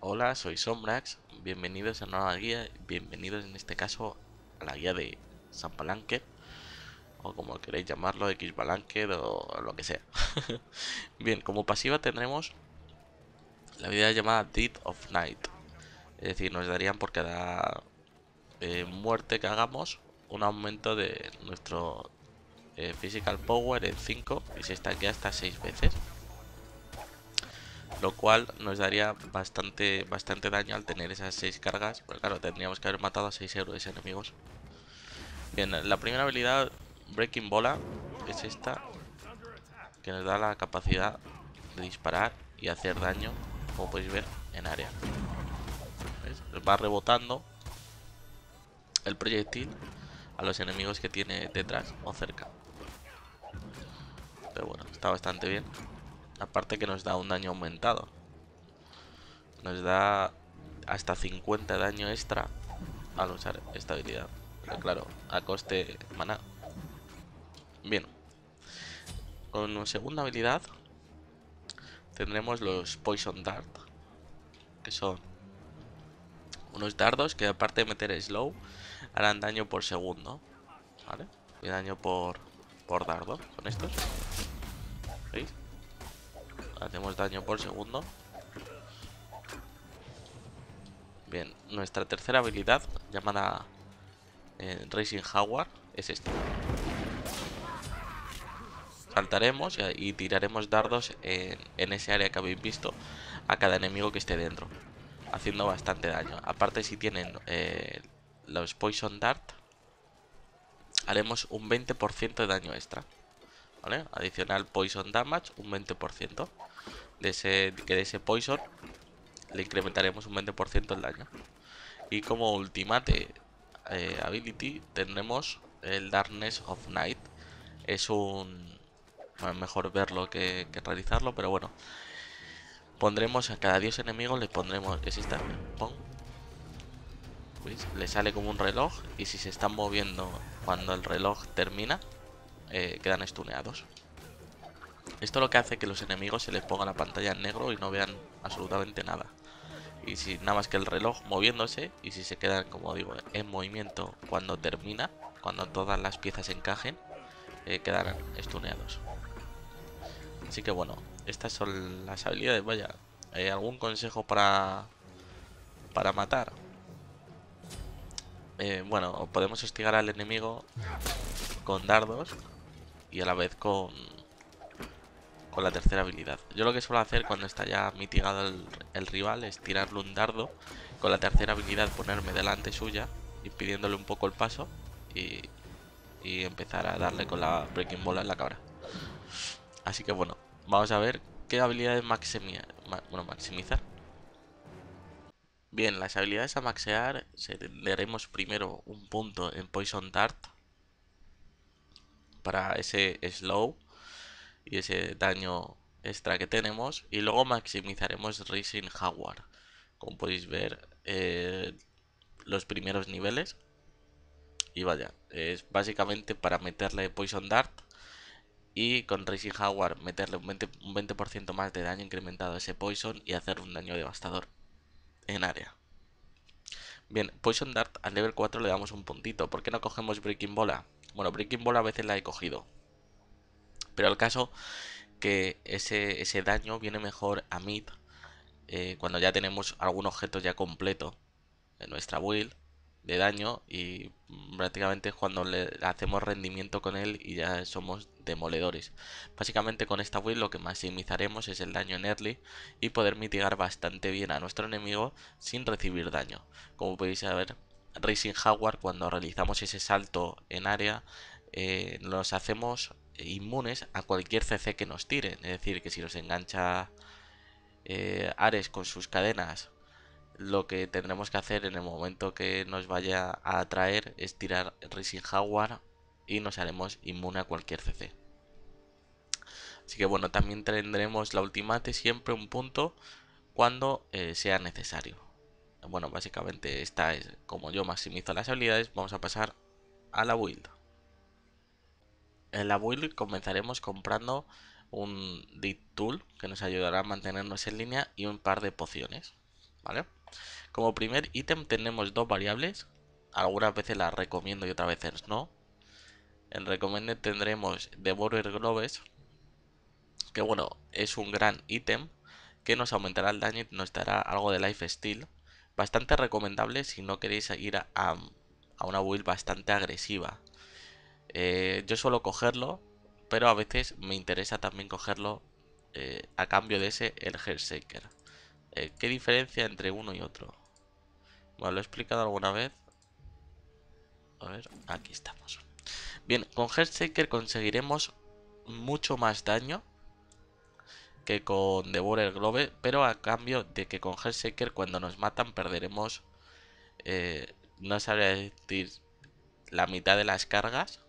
Hola, soy Sombrax, bienvenidos a una nueva guía, bienvenidos en este caso a la guía de San Palanque, o como queréis llamarlo, X Palanque o lo que sea. Bien, como pasiva tendremos la vida llamada Death of Night, es decir, nos darían por cada eh, muerte que hagamos un aumento de nuestro eh, Physical Power en 5 y se estanquea hasta 6 veces. Lo cual nos daría bastante, bastante daño al tener esas seis cargas. Pero claro, tendríamos que haber matado a 6 héroes enemigos. Bien, la primera habilidad, Breaking Bola, es esta. Que nos da la capacidad de disparar y hacer daño, como podéis ver, en área. Va rebotando el proyectil a los enemigos que tiene detrás o cerca. Pero bueno, está bastante bien. Aparte que nos da un daño aumentado. Nos da hasta 50 daño extra al usar esta habilidad. Pero claro, a coste maná. Bien. Con nuestra segunda habilidad tendremos los Poison Dart. Que son unos dardos que aparte de meter slow, harán daño por segundo. ¿Vale? Y daño por, por dardo con estos. ¿Veis? hacemos daño por segundo. Bien, nuestra tercera habilidad, llamada eh, Racing Howard, es esta. Saltaremos y, tiraremos dardos en, ese área que habéis visto a cada enemigo que esté dentro, haciendo bastante daño. Aparte si tienen eh, los Poison Dart, haremos un 20% de daño extra. ¿Vale? Adicional Poison Damage, un 20% de ese, que de ese poison le incrementaremos un 20% el daño. Y como ultimate eh, ability tendremos el Darkness of Night. Es un... mejor verlo que, realizarlo, pero bueno. Pondremos a cada dios enemigo, le pondremos... Es le sale como un reloj y si se están moviendo cuando el reloj termina, eh, quedan estuneados. Esto lo que hace que los enemigos se les ponga la pantalla en negro y no vean absolutamente nada. Y si nada más que el reloj moviéndose y si se quedan, como digo, en movimiento cuando termina, cuando todas las piezas encajen, eh, quedarán estuneados. Así que bueno, estas son las habilidades. Vaya, ¿hay ¿algún consejo para, para matar? Eh, bueno, podemos hostigar al enemigo con dardos y a la vez con la tercera habilidad. Yo lo que suelo hacer cuando está ya mitigado el, rival es tirarle un dardo con la tercera habilidad, ponerme delante suya, impidiéndole un poco el paso y, empezar a darle con la breaking bola en la cabra. Así que bueno, vamos a ver qué habilidades maximizar. Bueno, maximizar. Bien, las habilidades a maxear daremos primero un punto en Poison Dart para ese slow y ese daño extra que tenemos. Y luego maximizaremos Rising Howard Como podéis ver, eh, los primeros niveles. Y vaya, es básicamente para meterle Poison Dart. Y con Rising Howard meterle un 20%, más de daño incrementado a ese Poison y hacer un daño devastador en área. Bien, Poison Dart al nivel 4 le damos un puntito. ¿Por qué no cogemos Breaking Bola? Bueno, Breaking Bola a veces la he cogido, pero el caso que ese, ese daño viene mejor a mid eh, cuando ya tenemos algún objeto ya completo en nuestra build de daño y prácticamente cuando le hacemos rendimiento con él y ya somos demoledores. Básicamente con esta build lo que maximizaremos es el daño en early y poder mitigar bastante bien a nuestro enemigo sin recibir daño. Como podéis saber, Racing Howard cuando realizamos ese salto en área eh, nos hacemos inmunes a cualquier CC que nos tiren. Es decir, que si nos engancha eh, Ares con sus cadenas, lo que tendremos que hacer en el momento que nos vaya a atraer es tirar Rising Jaguar y nos haremos inmune a cualquier CC. Así que bueno, también tendremos la ultimate siempre un punto cuando eh, sea necesario. Bueno, básicamente esta es como yo maximizo las habilidades, vamos a pasar a la build en la build comenzaremos comprando un deep Tool que nos ayudará a mantenernos en línea y un par de pociones, ¿vale? Como primer ítem tenemos dos variables, algunas veces las recomiendo y otras veces no. En Recommended tendremos Devourer Globes, que bueno, es un gran ítem que nos aumentará el daño y nos dará algo de life steal. Bastante recomendable si no queréis ir a una build bastante agresiva, eh, yo suelo cogerlo, pero a veces me interesa también cogerlo eh, a cambio de ese el Hellshaker. Eh, ¿Qué diferencia entre uno y otro? Bueno, lo he explicado alguna vez. A ver, aquí estamos. Bien, con Hellshaker conseguiremos mucho más daño que con Devourer Globe, pero a cambio de que con Hellshaker cuando nos matan perderemos, no sabría decir, la mitad de las cargas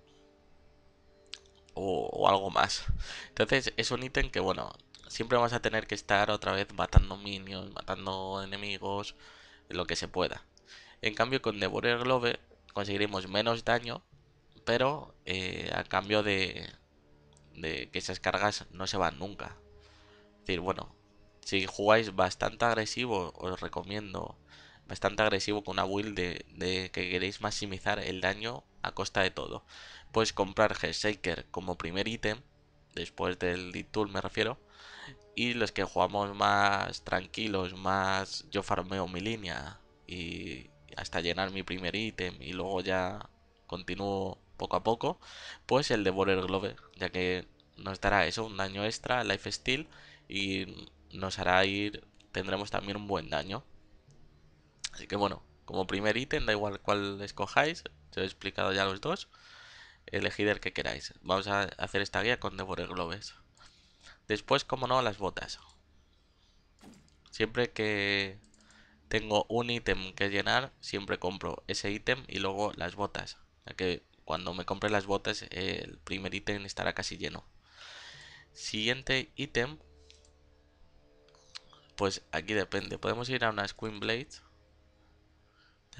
o, algo más. Entonces es un ítem que, bueno, siempre vas a tener que estar otra vez matando minions, matando enemigos, lo que se pueda. En cambio con Devourer Globe conseguiremos menos daño, pero eh, a cambio de, que esas cargas no se van nunca. Es decir, bueno, si jugáis bastante agresivo, os recomiendo bastante agresivo con una build de que queréis maximizar el daño a costa de todo. Pues comprar Shaker como primer ítem, después del Lead Tool me refiero, y los que jugamos más tranquilos, más yo farmeo mi línea y hasta llenar mi primer ítem y luego ya continúo poco a poco, pues el Devorer Globe, ya que nos dará eso, un daño extra, life steal y nos hará ir, tendremos también un buen daño. Así que bueno, como primer ítem, da igual cuál escojáis, os he explicado ya los dos elegir el que queráis. Vamos a hacer esta guía con Devore Globes. Después, como no, las botas. Siempre que tengo un ítem que llenar, siempre compro ese ítem y luego las botas. Ya que cuando me compre las botas, el primer ítem estará casi lleno. Siguiente ítem. Pues aquí depende. Podemos ir a una Queen Blades.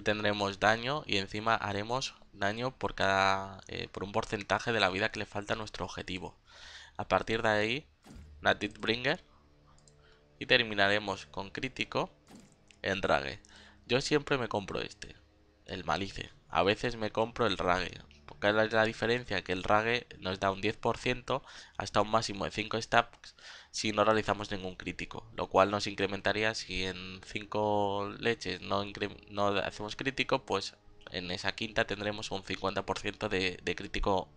Tendremos daño y encima haremos daño por, cada, eh, por un porcentaje de la vida que le falta a nuestro objetivo. A partir de ahí, una Bringer y terminaremos con crítico en rague. Yo siempre me compro este, el Malice. A veces me compro el rague. Porque es la diferencia que el rague nos da un 10% hasta un máximo de 5 stacks si no realizamos ningún crítico. Lo cual nos incrementaría si en 5 leches no, no hacemos crítico, pues en esa quinta tendremos un 50% de, crítico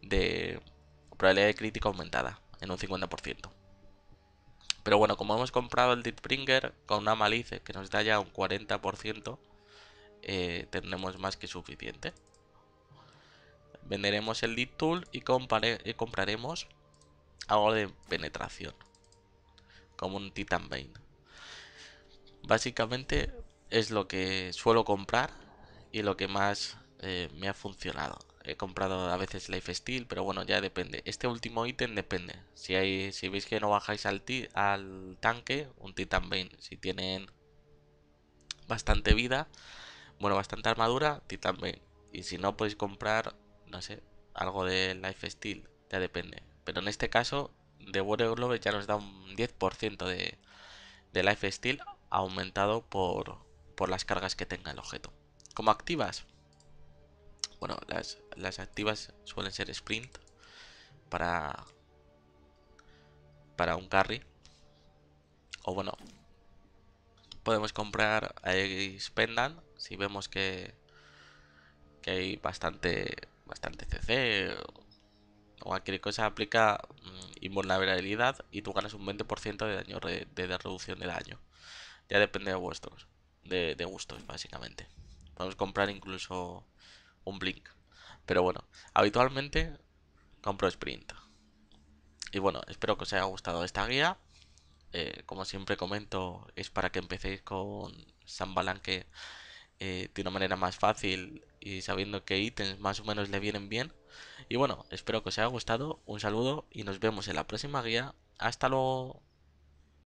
de probabilidad de crítico aumentada en un 50%. Pero bueno, como hemos comprado el Deepbringer con una malice que nos da ya un 40%, eh, tendremos más que suficiente. Venderemos el Deep Tool y, y compraremos algo de penetración, como un Titan Bane. Básicamente es lo que suelo comprar y lo que más eh, me ha funcionado. He comprado a veces Life Steel, pero bueno, ya depende. Este último ítem depende. Si hay, si veis que no bajáis al, al tanque, un Titan Bane. Si tienen bastante vida, bueno, bastante armadura, Titan Bane. Y si no, podéis comprar, no sé, algo de Life Steel. Ya depende. Pero en este caso, de Warrior Globe ya nos da un 10% de, de Life Steel aumentado por, por las cargas que tenga el objeto como activas, bueno, las, las activas suelen ser sprint para, para un carry. O bueno, podemos comprar a si vemos que, que hay bastante, bastante CC o cualquier cosa aplica mm, invulnerabilidad y tú ganas un 20% de daño de, de, reducción del daño. Ya depende de vuestros, de gustos básicamente. Podemos comprar incluso un Blink. Pero bueno, habitualmente compro Sprint. Y bueno, espero que os haya gustado esta guía. Eh, como siempre comento, es para que empecéis con San Balanque de eh, una manera más fácil y sabiendo que ítems más o menos le vienen bien. Y bueno, espero que os haya gustado, un saludo y nos vemos en la próxima guía. Hasta luego.